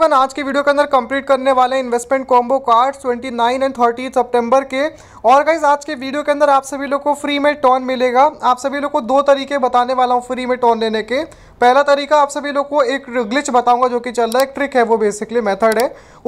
one आज के video के अंदर कंप्लीट करने वाले इन्वेस्टमेंट कॉम्बो कार्ड 29 एंड 30 सितंबर के और गाइज आज के वीडियो के अंदर आप सभी लोग को फ्री में टॉन मिलेगा आप सभी लोग को दो तरीके बताने वाला हूँ फ्री में टॉन लेने के पहला तरीका आप सभी लोग को एक ग्लिच बताऊंगा जो कि चल रहा है एक ट्रिक है वो बेसिकली मेथड है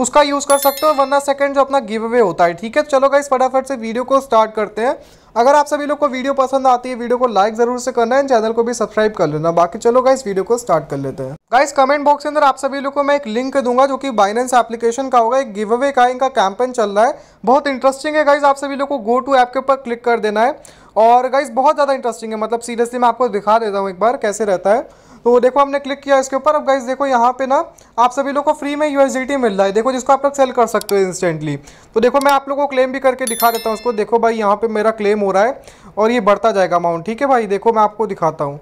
उसका यूज़ कर सकते हो वरना सेकंड जो अपना गिव अवे होता है ठीक है चलो गाइस फटाफट से वीडियो को स्टार्ट करते हैं अगर आप सभी लोग को वीडियो पसंद आती है वीडियो को लाइक जरूर से करना है चैनल को भी सब्सक्राइब कर लेना बाकी चलो गाइस वीडियो को स्टार्ट कर लेते हैं गाइस कमेंट बॉक्स के अंदर आप सभी लोग को मैं एक लिंक दूंगा जो कि बाइनेंस एप्लीकेशन का होगा एक गिव अवे का इनका कैंपेन चल रहा है बहुत इंटरेस्टिंग है गाइस आप सभी लोग को गो टू ऐप के ऊपर क्लिक कर देना है और गाइस बहुत ज़्यादा इंटरेस्टिंग है मतलब सीरियसली मैं आपको दिखा देता हूँ एक बार कैसे रहता है तो देखो हमने क्लिक किया इसके ऊपर अब गाइज देखो यहाँ पे ना आप सभी लोग को फ्री में यू मिल रहा है देखो जिसको आप लोग सेल कर सकते हो इंस्टेंटली तो देखो मैं आप लोग को क्लेम भी करके दिखा देता हूँ उसको देखो भाई यहाँ पर मेरा क्लेम हो रहा है और ये बढ़ता जाएगा अमाउंट ठीक है भाई देखो मैं आपको दिखाता हूँ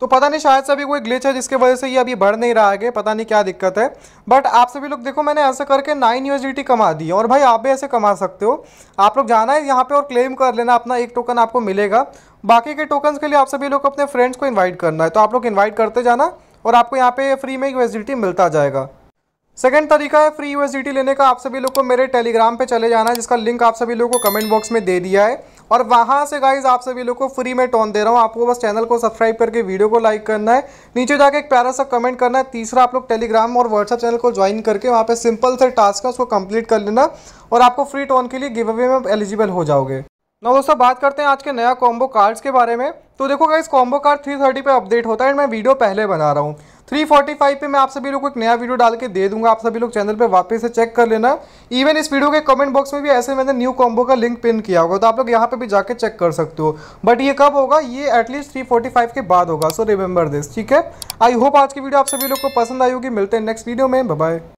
तो पता नहीं शायद से अभी कोई ग्लिच है जिसके वजह से ये अभी बढ़ नहीं रहा है पता नहीं क्या दिक्कत है बट आप सभी लोग देखो मैंने ऐसे करके नाइन यू कमा दी और भाई आप भी ऐसे कमा सकते हो आप लोग जाना है यहाँ पे और क्लेम कर लेना अपना एक टोकन आपको मिलेगा बाकी के टोकन्स के लिए आप सभी लोग अपने फ्रेंड्स को इन्वाइट करना है तो आप लोग इन्वाइट करते जाना और आपको यहाँ पे फ्री में यूएसडीटी मिलता जाएगा सेकेंड तरीका है फ्री यूएसडीटी लेने का आप सभी लोग को मेरे टेलीग्राम पे चले जाना है जिसका लिंक आप सभी लोग को कमेंट बॉक्स में दे दिया है और वहाँ से गाइज आप सभी लोग को फ्री में टोन दे रहा हूँ आपको बस चैनल को सब्सक्राइब करके वीडियो को लाइक करना है नीचे जाके एक प्यारा सा कमेंट करना है तीसरा आप लोग टेलीग्राम और व्हाट्सअप चैनल को ज्वाइन करके वहाँ पे सिंपल से टास्क है उसको कंप्लीट कर लेना और आपको फ्री टोन के लिए गिव अवे में एलिजिबल हो जाओगे ना दोस्तों बात करते हैं आज के नया कॉम्बो कार्ड्स के बारे में तो देखो गाइज कॉम्बो कार्ड थर्टी पे अपडेट होता है मैं वीडियो पहले बना रहा हूँ 345 पे मैं आप सभी लोग को एक नया वीडियो डाल के दे दूंगा आप सभी लोग चैनल पे वापस से चेक कर लेना इवन इस वीडियो के कमेंट बॉक्स में भी ऐसे मैंने न्यू कॉम्बो का लिंक पिन किया होगा तो आप लोग यहाँ पे भी जाके चेक कर सकते हो बट ये कब होगा ये एटलीस्ट 345 के बाद होगा सो रिमेंबर दिस ठीक है आई होप आज की वीडियो आप सभी लोग को पसंद आई होगी मिलते हैं नेक्स्ट वीडियो में बाय